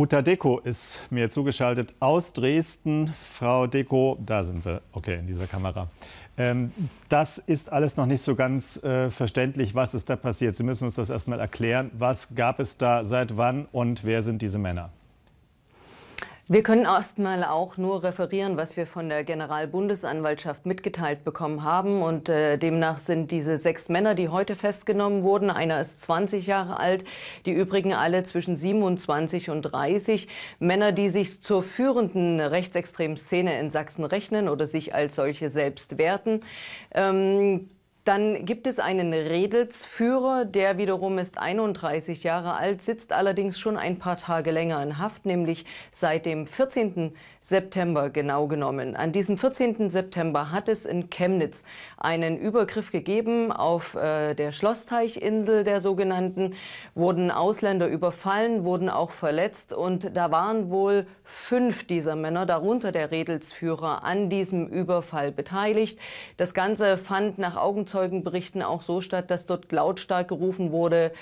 Uta Deko ist mir zugeschaltet aus Dresden. Frau Deko, da sind wir, okay, in dieser Kamera. Ähm, das ist alles noch nicht so ganz äh, verständlich, was ist da passiert. Sie müssen uns das erstmal erklären. Was gab es da, seit wann und wer sind diese Männer? Wir können erstmal auch nur referieren, was wir von der Generalbundesanwaltschaft mitgeteilt bekommen haben. Und äh, demnach sind diese sechs Männer, die heute festgenommen wurden, einer ist 20 Jahre alt, die übrigen alle zwischen 27 und 30, Männer, die sich zur führenden rechtsextremen Szene in Sachsen rechnen oder sich als solche selbst werten. Ähm, dann gibt es einen Redelsführer, der wiederum ist 31 Jahre alt, sitzt allerdings schon ein paar Tage länger in Haft, nämlich seit dem 14. September genau genommen. An diesem 14. September hat es in Chemnitz einen Übergriff gegeben auf äh, der Schlossteichinsel der sogenannten, wurden Ausländer überfallen, wurden auch verletzt und da waren wohl fünf dieser Männer, darunter der Redelsführer, an diesem Überfall beteiligt. Das Ganze fand nach Augenzeugen Augenzeugenberichten auch so statt, dass dort lautstark gerufen wurde,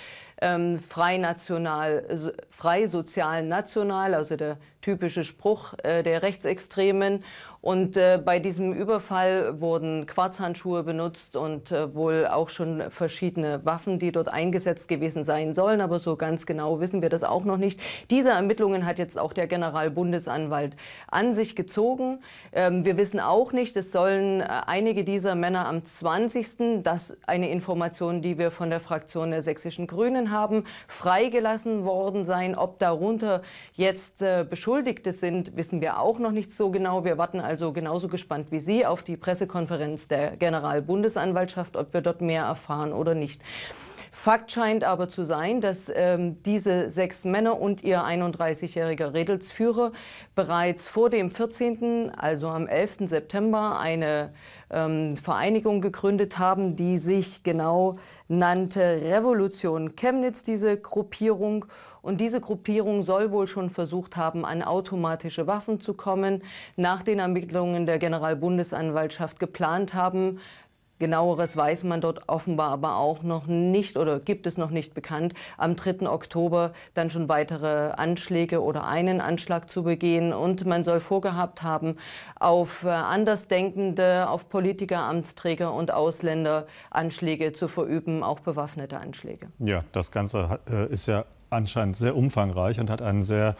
ähm, frei national, frei sozial national, also der typische Spruch äh, der Rechtsextremen. Und äh, bei diesem Überfall wurden Quarzhandschuhe benutzt und äh, wohl auch schon verschiedene Waffen, die dort eingesetzt gewesen sein sollen. Aber so ganz genau wissen wir das auch noch nicht. Diese Ermittlungen hat jetzt auch der Generalbundesanwalt an sich gezogen. Ähm, wir wissen auch nicht, es sollen äh, einige dieser Männer am 20. Das eine Information, die wir von der Fraktion der Sächsischen Grünen haben, freigelassen worden sein. Ob darunter jetzt äh, Beschuldigte sind, wissen wir auch noch nicht so genau. Wir warten also also genauso gespannt wie Sie auf die Pressekonferenz der Generalbundesanwaltschaft, ob wir dort mehr erfahren oder nicht. Fakt scheint aber zu sein, dass ähm, diese sechs Männer und ihr 31-jähriger Redelsführer bereits vor dem 14., also am 11. September, eine ähm, Vereinigung gegründet haben, die sich genau nannte Revolution Chemnitz, diese Gruppierung. Und diese Gruppierung soll wohl schon versucht haben, an automatische Waffen zu kommen, nach den Ermittlungen der Generalbundesanwaltschaft geplant haben, Genaueres weiß man dort offenbar aber auch noch nicht oder gibt es noch nicht bekannt, am 3. Oktober dann schon weitere Anschläge oder einen Anschlag zu begehen. Und man soll vorgehabt haben, auf äh, Andersdenkende, auf Politiker, Amtsträger und Ausländer Anschläge zu verüben, auch bewaffnete Anschläge. Ja, das Ganze äh, ist ja anscheinend sehr umfangreich und hat einen sehr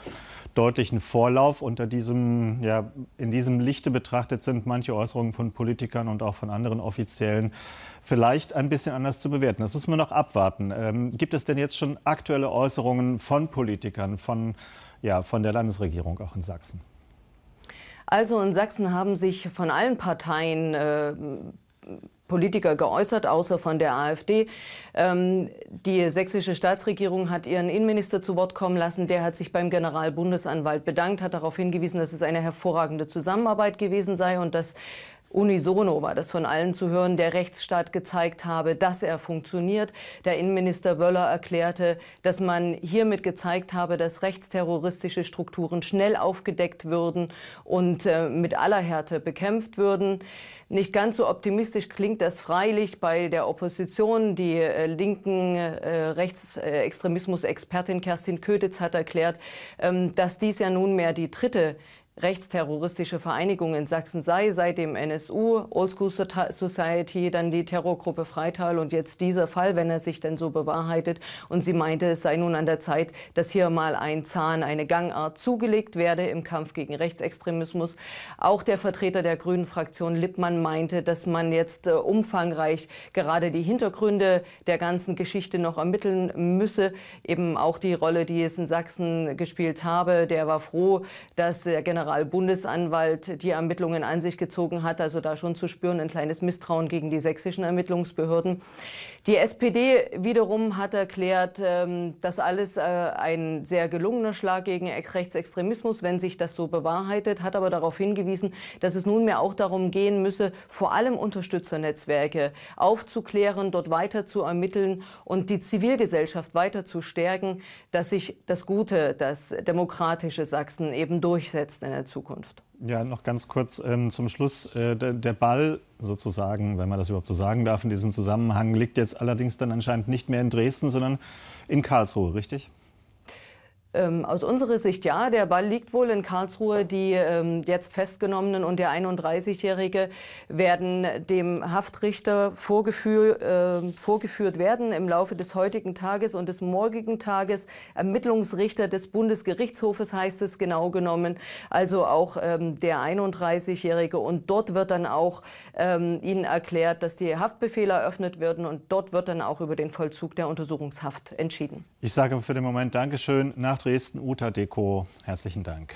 deutlichen Vorlauf. Unter diesem, ja, in diesem Lichte betrachtet sind manche Äußerungen von Politikern und auch von anderen Offiziellen vielleicht ein bisschen anders zu bewerten. Das müssen wir noch abwarten. Ähm, gibt es denn jetzt schon aktuelle Äußerungen von Politikern, von, ja, von der Landesregierung auch in Sachsen? Also in Sachsen haben sich von allen Parteien äh, Politiker geäußert, außer von der AfD. Ähm, die sächsische Staatsregierung hat ihren Innenminister zu Wort kommen lassen. Der hat sich beim Generalbundesanwalt bedankt, hat darauf hingewiesen, dass es eine hervorragende Zusammenarbeit gewesen sei und dass Unisono war das von allen zu hören, der Rechtsstaat gezeigt habe, dass er funktioniert. Der Innenminister Wöller erklärte, dass man hiermit gezeigt habe, dass rechtsterroristische Strukturen schnell aufgedeckt würden und äh, mit aller Härte bekämpft würden. Nicht ganz so optimistisch klingt das freilich bei der Opposition. Die äh, linken äh, Rechtsextremismus-Expertin Kerstin Köditz hat erklärt, ähm, dass dies ja nunmehr die dritte rechtsterroristische Vereinigung in Sachsen sei, seit dem NSU, Oldschool Society, dann die Terrorgruppe Freital und jetzt dieser Fall, wenn er sich denn so bewahrheitet. Und sie meinte, es sei nun an der Zeit, dass hier mal ein Zahn, eine Gangart zugelegt werde im Kampf gegen Rechtsextremismus. Auch der Vertreter der Grünen Fraktion Lippmann meinte, dass man jetzt äh, umfangreich gerade die Hintergründe der ganzen Geschichte noch ermitteln müsse, eben auch die Rolle, die es in Sachsen gespielt habe. Der war froh, dass der General Generalbundesanwalt die Ermittlungen an sich gezogen hat. Also da schon zu spüren ein kleines Misstrauen gegen die sächsischen Ermittlungsbehörden. Die SPD wiederum hat erklärt, ähm, dass alles äh, ein sehr gelungener Schlag gegen Rechtsextremismus, wenn sich das so bewahrheitet, hat aber darauf hingewiesen, dass es nunmehr auch darum gehen müsse, vor allem Unterstützernetzwerke aufzuklären, dort weiter zu ermitteln und die Zivilgesellschaft weiter zu stärken, dass sich das Gute, das demokratische Sachsen eben durchsetzt in der in Zukunft. Ja, noch ganz kurz ähm, zum Schluss. Äh, der, der, Ball sozusagen, wenn man das überhaupt so sagen darf, in diesem Zusammenhang liegt jetzt allerdings dann anscheinend nicht mehr in Dresden, sondern in Karlsruhe, richtig? Ähm, aus unserer Sicht ja, der Ball liegt wohl in Karlsruhe. Die ähm, jetzt Festgenommenen und der 31-Jährige werden dem Haftrichter vorgeführ, äh, vorgeführt werden im Laufe des heutigen Tages und des morgigen Tages. Ermittlungsrichter des Bundesgerichtshofes heißt es genau genommen. Also auch ähm, der 31-Jährige. Und dort wird dann auch ähm, ihnen erklärt, dass die Haftbefehle eröffnet werden. Und dort wird dann auch über den Vollzug der Untersuchungshaft entschieden. Ich sage für den Moment Dankeschön. Nach Dresden, Uta Deko. Herzlichen Dank.